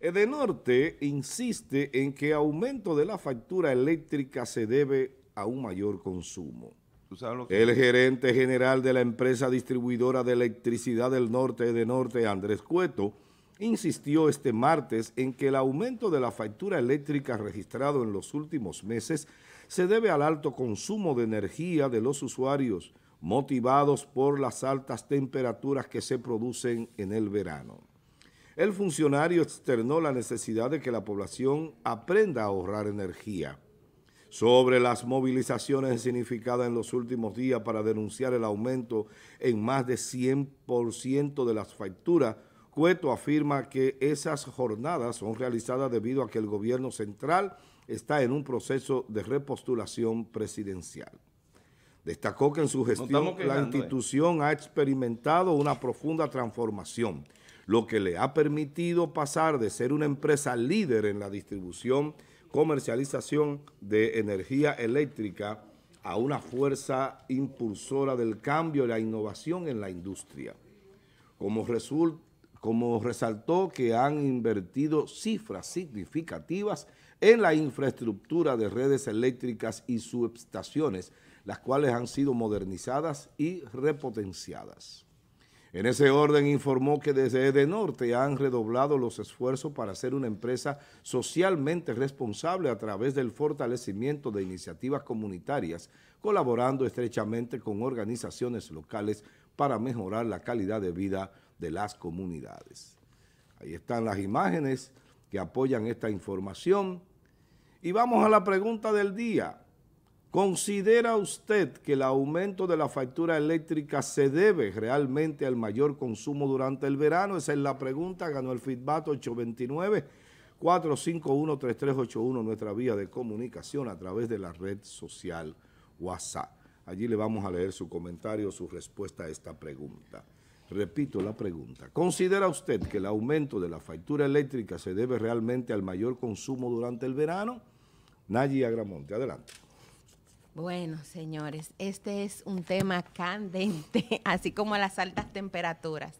Edenorte insiste en que aumento de la factura eléctrica se debe a un mayor consumo. El gerente general de la empresa distribuidora de electricidad del norte de norte, Andrés Cueto, insistió este martes en que el aumento de la factura eléctrica registrado en los últimos meses se debe al alto consumo de energía de los usuarios, motivados por las altas temperaturas que se producen en el verano el funcionario externó la necesidad de que la población aprenda a ahorrar energía. Sobre las movilizaciones significadas en los últimos días para denunciar el aumento en más de 100% de las facturas, Cueto afirma que esas jornadas son realizadas debido a que el gobierno central está en un proceso de repostulación presidencial. Destacó que en su gestión la eh. institución ha experimentado una profunda transformación lo que le ha permitido pasar de ser una empresa líder en la distribución, comercialización de energía eléctrica a una fuerza impulsora del cambio y la innovación en la industria. Como, como resaltó que han invertido cifras significativas en la infraestructura de redes eléctricas y subestaciones, las cuales han sido modernizadas y repotenciadas. En ese orden informó que desde EDENORTE han redoblado los esfuerzos para ser una empresa socialmente responsable a través del fortalecimiento de iniciativas comunitarias, colaborando estrechamente con organizaciones locales para mejorar la calidad de vida de las comunidades. Ahí están las imágenes que apoyan esta información. Y vamos a la pregunta del día. ¿Considera usted que el aumento de la factura eléctrica se debe realmente al mayor consumo durante el verano? Esa es la pregunta, ganó el feedback 829-451-3381, nuestra vía de comunicación a través de la red social WhatsApp. Allí le vamos a leer su comentario, su respuesta a esta pregunta. Repito la pregunta. ¿Considera usted que el aumento de la factura eléctrica se debe realmente al mayor consumo durante el verano? Nayi Agramonte, adelante. Bueno, señores, este es un tema candente, así como las altas temperaturas.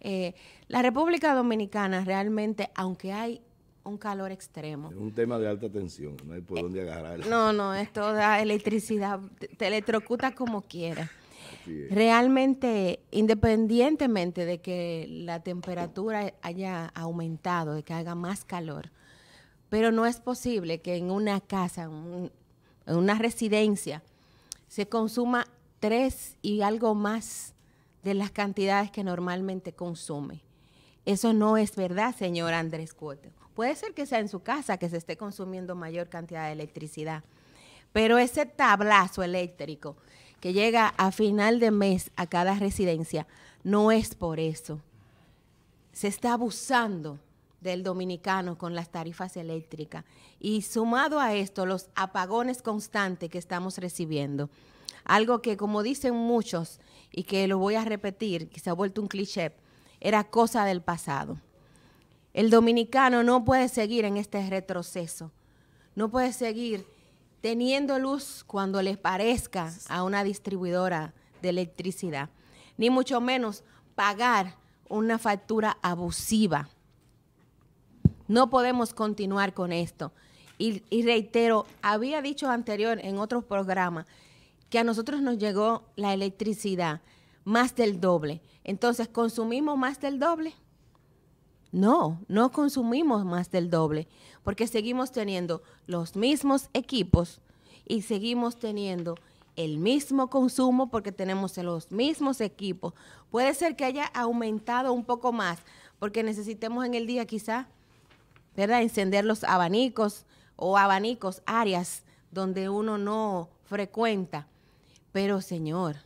Eh, la República Dominicana realmente, aunque hay un calor extremo. Es un tema de alta tensión, no hay por eh, dónde agarrar. No, no, esto toda electricidad, te electrocuta como quieras. Realmente, independientemente de que la temperatura haya aumentado, de que haga más calor, pero no es posible que en una casa, un, en una residencia, se consuma tres y algo más de las cantidades que normalmente consume. Eso no es verdad, señor Andrés Cuote. Puede ser que sea en su casa que se esté consumiendo mayor cantidad de electricidad, pero ese tablazo eléctrico que llega a final de mes a cada residencia no es por eso. Se está abusando del dominicano con las tarifas eléctricas. Y sumado a esto, los apagones constantes que estamos recibiendo. Algo que, como dicen muchos, y que lo voy a repetir, que se ha vuelto un cliché, era cosa del pasado. El dominicano no puede seguir en este retroceso. No puede seguir teniendo luz cuando le parezca a una distribuidora de electricidad, ni mucho menos pagar una factura abusiva no podemos continuar con esto. Y, reitero, había dicho anterior en otros programas que a nosotros nos llegó la electricidad más del doble. Entonces, ¿consumimos más del doble? No, no consumimos más del doble, porque seguimos teniendo los mismos equipos y seguimos teniendo el mismo consumo porque tenemos los mismos equipos. Puede ser que haya aumentado un poco más, porque necesitemos en el día quizá ¿verdad? Encender los abanicos o abanicos, áreas donde uno no frecuenta. Pero Señor,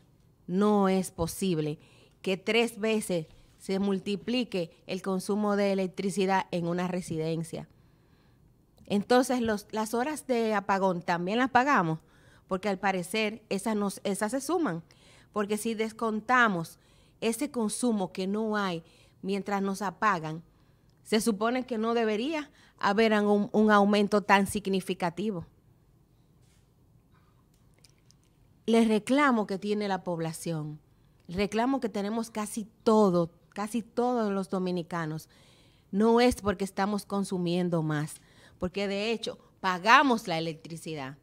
no es posible que tres veces se multiplique el consumo de electricidad en una residencia. Entonces las horas de apagón también las pagamos, porque al parecer esas, esas se suman, porque si descontamos ese consumo que no hay mientras nos apagan, se supone que no debería haber un, aumento tan significativo. El reclamo que tiene la población, el reclamo que tenemos casi todo, casi todos los dominicanos, no es porque estamos consumiendo más, porque de hecho pagamos la electricidad.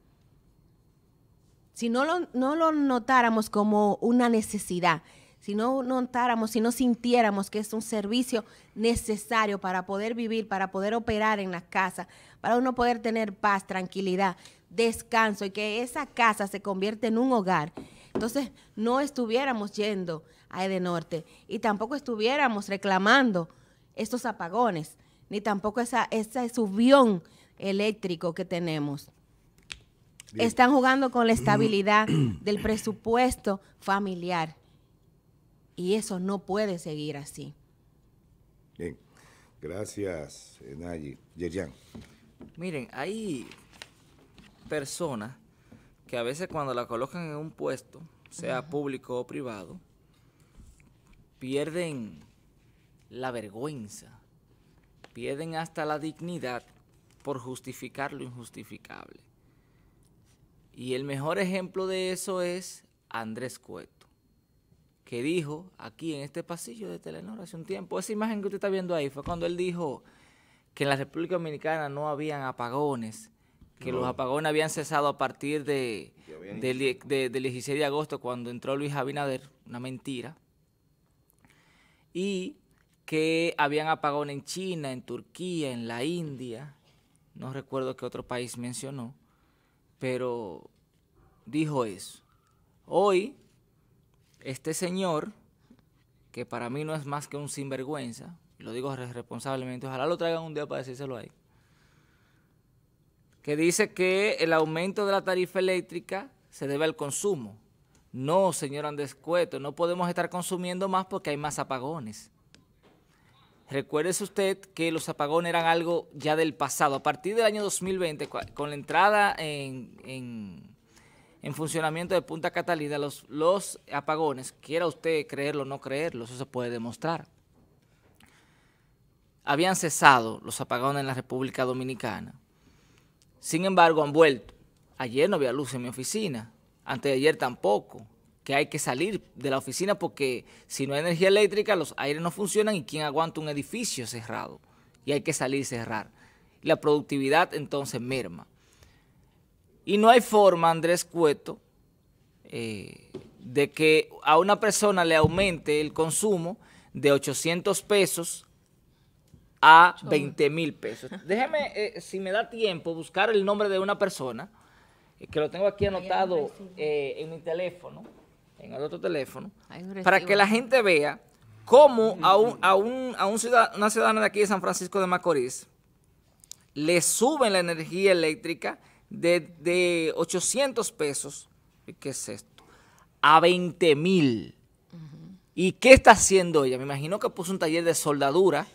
Si no lo notáramos como una necesidad, si no notáramos, si no sintiéramos que es un servicio necesario para poder vivir, para poder operar en las casas, para uno poder tener paz, tranquilidad, descanso y que esa casa se convierta en un hogar, entonces no estuviéramos yendo a Edenorte y tampoco estuviéramos reclamando estos apagones, ni tampoco esa, ese subión eléctrico que tenemos. Están jugando con la estabilidad del presupuesto familiar y eso no puede seguir así. Bien, gracias, Nayi. Yerian. Miren, hay personas que a veces cuando la colocan en un puesto, sea público o privado, pierden la vergüenza, pierden hasta la dignidad por justificar lo injustificable. Y el mejor ejemplo de eso es Andrés Cueto que dijo aquí en este pasillo de Telenor hace un tiempo. Esa imagen que usted está viendo ahí fue cuando él dijo que en la República Dominicana no habían apagones, que los apagones habían cesado a partir de, del 16 de agosto cuando entró Luis Abinader, una mentira, y que habían apagones en China, en Turquía, en la India, no recuerdo qué otro país mencionó, pero dijo eso. Hoy este señor, que para mí no es más que un sinvergüenza, lo digo responsablemente, ojalá lo traigan un día para decírselo ahí, que dice que el aumento de la tarifa eléctrica se debe al consumo. No, señor Andescueto, no podemos estar consumiendo más porque hay más apagones. Recuérdese usted que los apagones eran algo ya del pasado. A partir del año 2020, con la entrada en en funcionamiento de punta Catalina los, apagones, quiera usted creerlo o no creerlo, eso se puede demostrar. Habían cesado los apagones en la República Dominicana. Sin embargo, han vuelto. Ayer no había luz en mi oficina, antes de ayer tampoco, que hay que salir de la oficina porque si no hay energía eléctrica, los aires no funcionan y quién aguanta un edificio cerrado. Y hay que salir y cerrar. La productividad entonces merma. Y no hay forma, Andrés Cueto, eh, de que a una persona le aumente el consumo de 800 pesos a 20 mil pesos. Déjeme, eh, si me da tiempo, buscar el nombre de una persona, eh, que lo tengo aquí anotado en mi teléfono, en el otro teléfono, para que la gente vea cómo a, un, a, un, una ciudadana de aquí de San Francisco de Macorís le suben la energía eléctrica de, de 800 pesos, ¿qué es esto? A 20 mil. ¿Y qué está haciendo ella? Me imagino que puso un taller de soldadura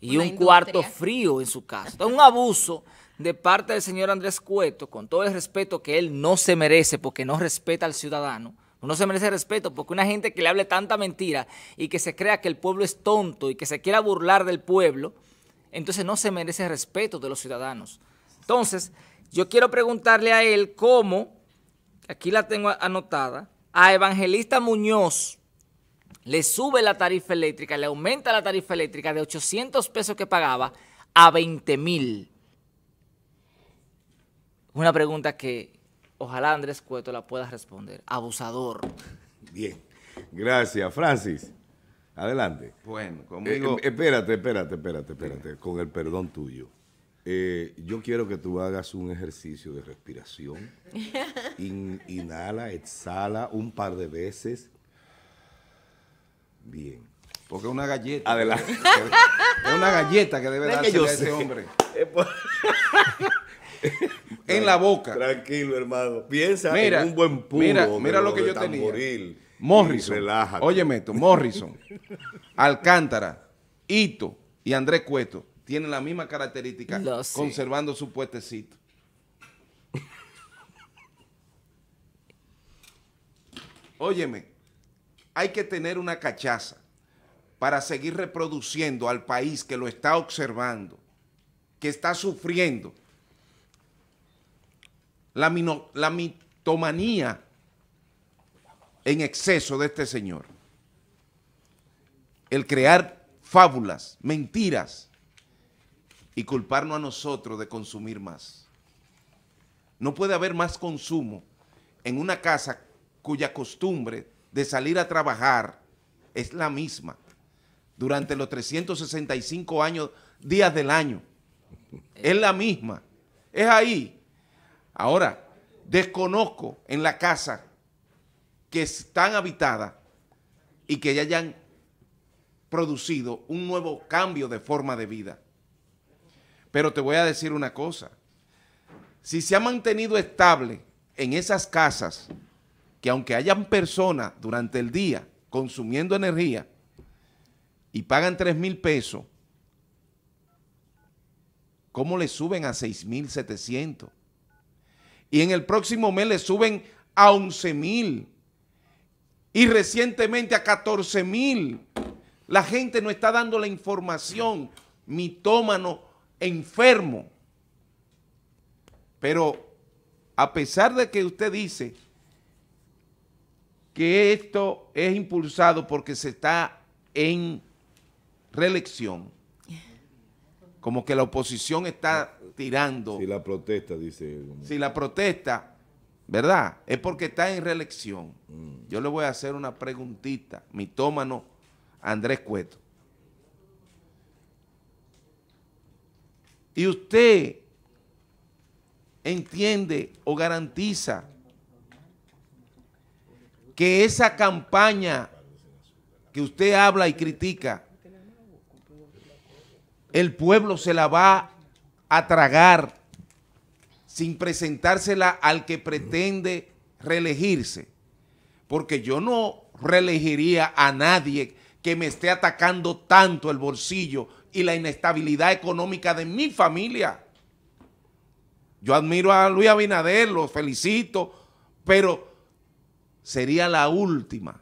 y un cuarto frío en su casa. es un abuso de parte del señor Andrés Cueto, con todo el respeto que él no se merece porque no respeta al ciudadano, no se merece respeto porque una gente que le hable tanta mentira y que se crea que el pueblo es tonto y que se quiera burlar del pueblo, entonces no se merece respeto de los ciudadanos. Entonces, yo quiero preguntarle a él cómo, aquí la tengo anotada, a Evangelista Muñoz le sube la tarifa eléctrica, le aumenta la tarifa eléctrica de 800 pesos que pagaba a 20 mil. Una pregunta que ojalá Andrés Cueto la pueda responder. Abusador. Bien, gracias. Francis, adelante. Bueno, eh, conmigo... Em, espérate, espérate, espérate, espérate, con el perdón tuyo. Eh, yo quiero que tú hagas un ejercicio de respiración. inhala, exhala un par de veces. Bien. Porque es una galleta. Adelante. Es una ah. galleta que debe darse a ese hombre. en la boca. Tranquilo, hermano. Piensa en un buen Mira, lo, que yo tenía. Morrison. Relájate. Óyeme esto, Morrison, Alcántara, Ito y Andrés Cueto tiene la misma característica, conservando su puestecito. Óyeme, hay que tener una cachaza para seguir reproduciendo al país que lo está observando, que está sufriendo. la mitomanía en exceso de este señor. El crear fábulas, mentiras, y culparnos a nosotros de consumir más. No puede haber más consumo en una casa cuya costumbre de salir a trabajar es la misma durante los 365 años, días del año. Es la misma. Es ahí. Ahora, desconozco en la casa que están habitadas y que ya hayan producido un nuevo cambio de forma de vida. Pero te voy a decir una cosa. Si se ha mantenido estable en esas casas, que aunque hayan personas durante el día consumiendo energía y pagan 3 mil pesos, ¿cómo le suben a 6 mil 700? Y en el próximo mes le suben a 11 mil y recientemente a 14 mil. La gente no está dando la información mitómano enfermo. Pero a pesar de que usted dice que esto es impulsado porque se está en reelección, como que la oposición está tirando. Si la protesta, dice Si la protesta, ¿verdad? Es porque está en reelección. Mm. Yo le voy a hacer una preguntita, mi tómano Andrés Cueto. y usted entiende o garantiza que esa campaña que usted habla y critica, el pueblo se la va a tragar sin presentársela al que pretende reelegirse. Porque yo no reelegiría a nadie que me esté atacando tanto el bolsillo y la inestabilidad económica de mi familia. Yo admiro a Luis Abinader, lo felicito, pero sería la última,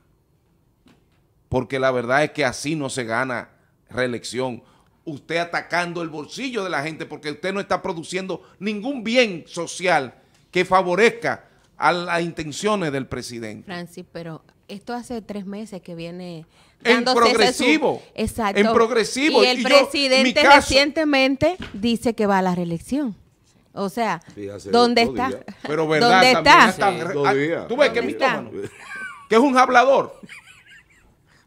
porque la verdad es que así no se gana reelección. Usted atacando el bolsillo de la gente porque usted no está produciendo ningún bien social que favorezca a las intenciones del presidente. Francis, pero esto hace tres meses que viene en progresivo. exacto. En progresivo. Y el presidente recientemente dice que va a la reelección. O sea, ¿dónde está? ¿dónde está? Ah, tú ves que que es un hablador.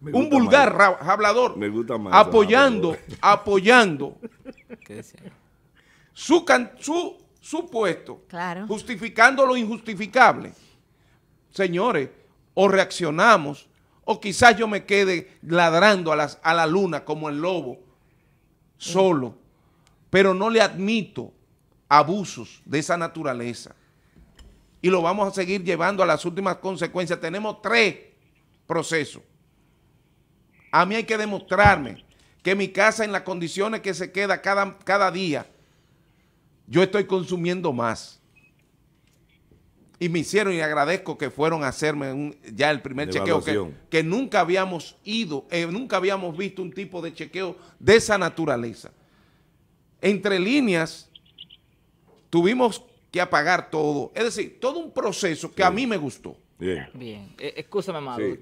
Un vulgar hablador. Apoyando, apoyando su, su, su puesto. Claro. Justificando lo injustificable. Señores, o reaccionamos, o quizás yo me quede ladrando a, a la luna como el lobo, solo, pero no le admito abusos de esa naturaleza. Y lo vamos a seguir llevando a las últimas consecuencias. Tenemos tres procesos. A mí hay que demostrarme que mi casa en las condiciones que se queda cada, cada día, yo estoy consumiendo más y me hicieron y agradezco que fueron a hacerme ya el primer chequeo que, nunca habíamos ido, eh, nunca habíamos visto un tipo de chequeo de esa naturaleza. Entre líneas, tuvimos que apagar todo. Es decir, todo un proceso que a mí me gustó. Bien. Bien. Eh,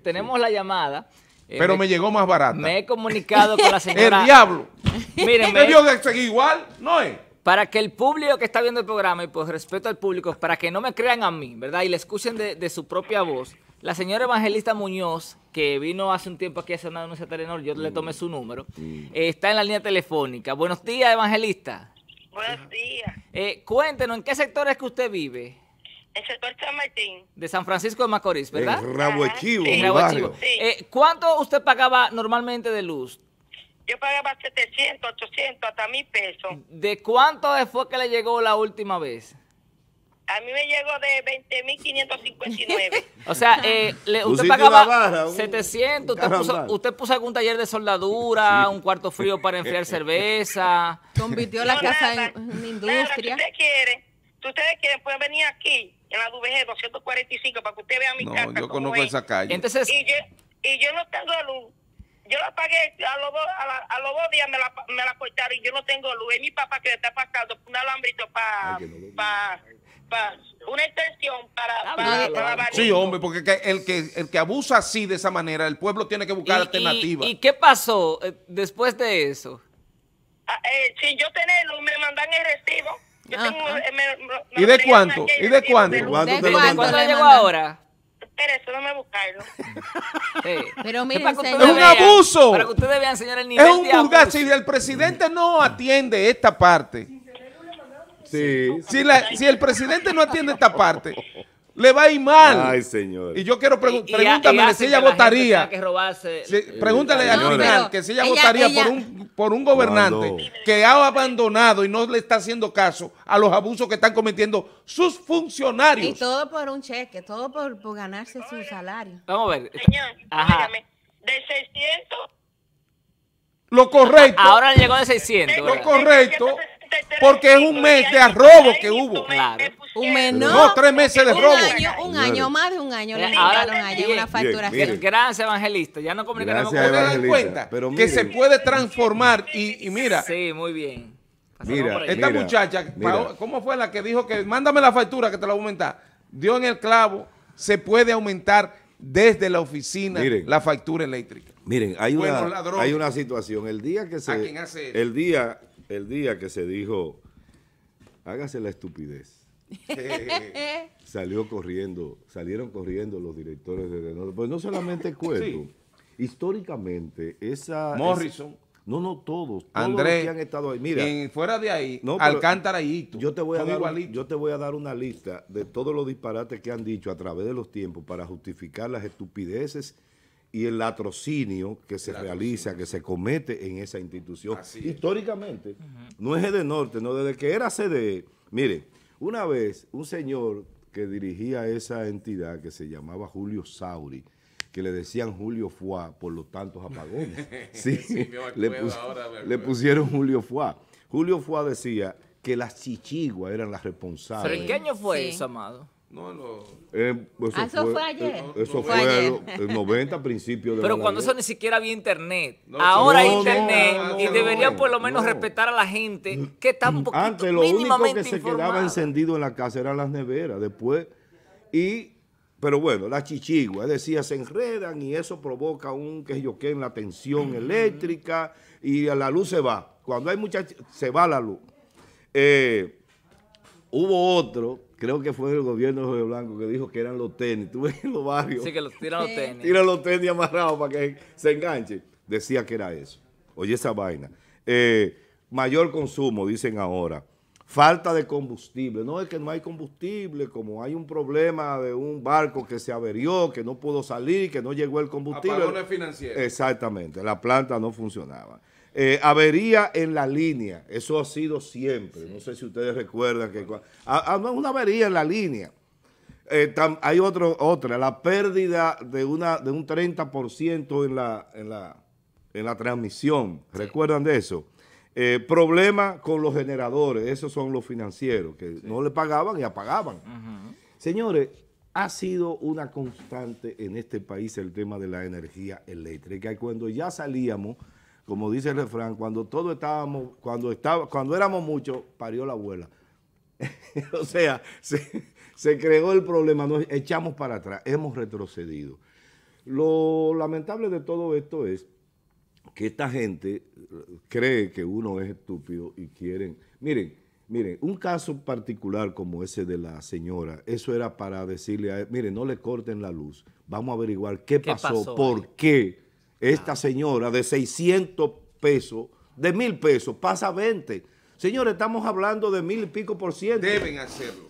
Tenemos la llamada. Eh, Pero me, llegó más barata. Me he comunicado con la señora. el diablo. me dio de seguir igual, ¿no es? para que el público que está viendo el programa, y por respeto al público, para que no me crean a mí, ¿verdad? Y le escuchen de, su propia voz, la señora Evangelista Muñoz, que vino hace un tiempo aquí a hacer una denuncia de Telenor, yo le tomé su número, mm. está en la línea telefónica. Buenos días, Evangelista. Buenos días. Eh, cuéntenos, ¿en qué sector es que usted vive? El sector San Martín. De San Francisco de Macorís, ¿verdad? En Rabo eh, ¿Cuánto usted pagaba normalmente de luz? Yo pagaba 700, 800, hasta mil pesos. ¿De cuánto fue que le llegó la última vez? A mí me llegó de 20.559. o sea, eh, usted pagaba 700, usted puso, usted puso, algún taller de soldadura, un cuarto frío para enfriar cerveza. Convirtió la casa en industria. si ustedes quieren, pueden venir aquí, en la DVG 245, para que usted vea mi casa. yo conozco esa calle. Entonces, y, yo, y yo no tengo luz yo la pagué, a los dos, a, los días me la, me la cortaron y yo no tengo luz. Es mi papá que le está pasando un alambrito para... Pa, pa, una extensión para, ah, la para, Sí, hombre, porque el que, el que abusa así de esa manera, el pueblo tiene que buscar alternativas. ¿Y, qué pasó eh, después de eso? Ah, eh, si yo luz, me mandan el recibo. Yo tengo, eh, me, ¿Y de cuánto? ¿Y de cuánto? ¿De cuánto, ¿De cuánto? ¿Cuánto llegó ahora? eso no buscarlo. Pero es un abuso. Para que ustedes vean, el nivel Es un juzgar. Si el presidente no atiende esta parte, si, si el presidente no atiende esta parte, le va a ir mal. Ay, señor. Y yo quiero preguntarle Pregúntame si ella votaría. pregúntale al final que si ella, votaría por un por un gobernante que ha abandonado y no le está haciendo caso a los abusos que están cometiendo sus funcionarios. Y todo por un cheque, todo por, ganarse su salario. Vamos a ver. Señor, de 600. Lo correcto. Ahora llegó de 600. lo correcto. Porque es un mes de arrobo que hubo. Claro. Un no. tres meses de robo. Un año, más de un año le ahora allá una factura. Gracias, evangelista. Ya no comunicamos con cuenta que se puede transformar y, mira. Sí, muy bien. mira, esta muchacha, ¿cómo fue la que dijo que mándame la factura que te la voy a aumentar? Dio en el clavo, se puede aumentar desde la oficina la factura eléctrica. Miren, hay, una, hay una situación. El día que se. el día el día que se dijo, hágase la estupidez. Salió corriendo, salieron corriendo los directores de Pues no solamente cuento, Históricamente, esa... Morrison. no, no todos. todos Andrés. han estado ahí. Mira. fuera de ahí, no, Alcántara y Yo te, voy a yo te voy a dar una lista de todos los disparates que han dicho a través de los tiempos para justificar las estupideces y el latrocinio que se realiza, que se comete en esa institución. Históricamente, no es de norte, no desde que era CDE. Mire, una vez un señor que dirigía esa entidad que se llamaba Julio Sauri, que le decían Julio Fuá por los tantos apagones. sí, le, pusieron Julio Fuá. Julio Fuá decía que las chichiguas eran las responsables. qué año fue ese eso, Amado? No, lo... Eh, pues, ah, eso, fue, eh, ayer. eso fue, ayer. el 90 principios de Pero cuando eso ni siquiera había internet. Ahora hay internet y deberían por lo menos respetar a la gente que está un mm, poquito Antes lo único que se quedaba encendido en la casa eran las neveras. Después, y, pero bueno, las chichiguas, es decir, se enredan y eso provoca un que yo que en la tensión eléctrica y la luz se va. Cuando hay mucha, se va la luz. Eh, hubo otro creo que fue el gobierno de José Blanco que dijo que eran los tenis. Tú ves en los barrios. Sí, que los tiran los tenis. Tiran los tenis amarrados para que se enganche. Decía que era eso. Oye, esa vaina. Eh, mayor consumo, dicen ahora. Falta de combustible. No es que no hay combustible, como hay un problema de un barco que se averió, que no pudo salir, que no llegó el combustible. Apagones financieros. Exactamente. La planta no funcionaba. Eh, avería en la línea, eso ha sido siempre. No sé si ustedes recuerdan que ah, ah, una avería en la línea. Eh, hay otro, otra, la pérdida de, una, de un 30% en la, en, la, en la transmisión. ¿Recuerdan de eso? Eh, problema con los generadores, esos son los financieros, que no le pagaban y apagaban. Señores, ha sido una constante en este país el tema de la energía eléctrica. cuando ya salíamos como dice el refrán, cuando todos estábamos, cuando estaba, cuando éramos muchos, parió la abuela. o sea, se, creó el problema, nos echamos para atrás, hemos retrocedido. Lo lamentable de todo esto es que esta gente eh, cree que uno es estúpido y quieren... Miren, miren, un caso particular como ese de la señora, eso era para decirle a él, miren, no le corten la luz, vamos a averiguar qué, pasó, por qué esta señora de 600 pesos, de mil pesos, pasa 20. Señores, estamos hablando de mil y pico por ciento. Deben hacerlo.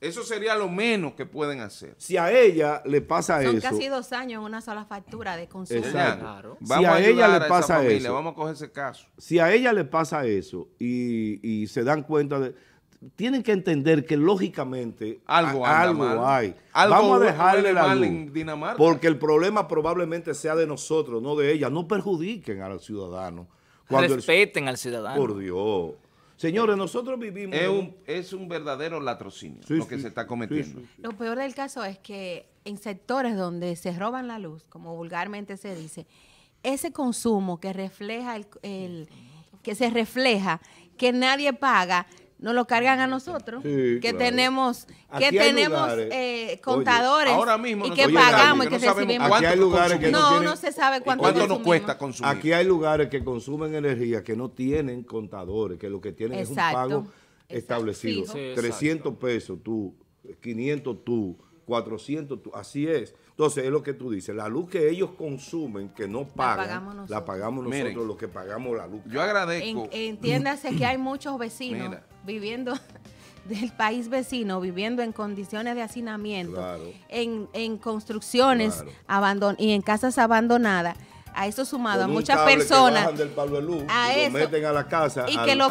Eso sería lo menos que pueden hacer. Si a ella le pasa eso. Son casi dos años en una sola factura de consumo. Si a, ella le pasa Vamos a coger ese caso. Si a ella le pasa eso y se dan cuenta de tienen que entender que lógicamente algo, hay. Vamos a dejarle la luz, Porque el problema probablemente sea de nosotros, no de ella. No perjudiquen al ciudadano. Respeten al ciudadano. Por Dios. Señores, nosotros vivimos... Es un, verdadero latrocinio lo que se está cometiendo. lo peor del caso es que en sectores donde se roban la luz, como vulgarmente se dice, ese consumo que refleja el que se refleja, que nadie paga, nos lo cargan a nosotros, que tenemos, que tenemos contadores y que pagamos y que, recibimos. no, se sabe cuánto, nos cuesta consumir. Aquí hay lugares que consumen energía que no tienen contadores, que lo que tienen es un pago establecido. 300 pesos tú, 500 tú, 400 tú, así es. Entonces, es lo que tú dices, la luz que ellos consumen, que no pagan, la pagamos nosotros, los que pagamos la luz. Yo agradezco. entiéndase que hay muchos vecinos viviendo del país vecino, viviendo en condiciones de hacinamiento, en, en, construcciones y en casas abandonadas. A eso sumado a muchas personas. a eso, meten a la casa. Y, que lo,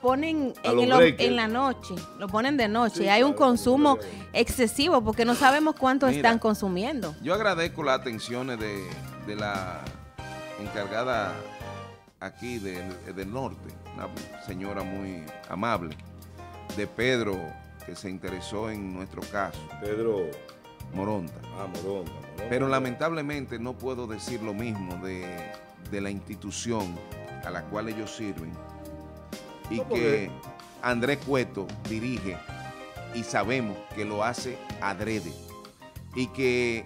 ponen en, la noche. Lo ponen de noche. Hay un consumo excesivo porque no sabemos cuánto están consumiendo. Yo agradezco las atenciones de, la encargada aquí del norte una señora muy amable, de Pedro, que se interesó en nuestro caso. Pedro. Moronta. Ah, Moronta. Pero lamentablemente no puedo decir lo mismo de, la institución a la cual ellos sirven y que Andrés Cueto dirige y sabemos que lo hace adrede y que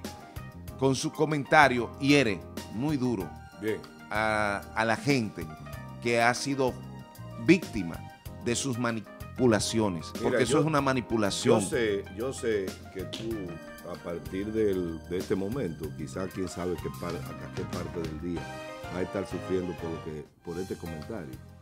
con su comentario hiere muy duro A, a la gente que ha sido Víctima de sus manipulaciones, porque eso es una manipulación. Yo sé, yo sé que tú a partir del, de este momento, quizás quién sabe qué par, a qué parte del día va a estar sufriendo por, lo que, por este comentario.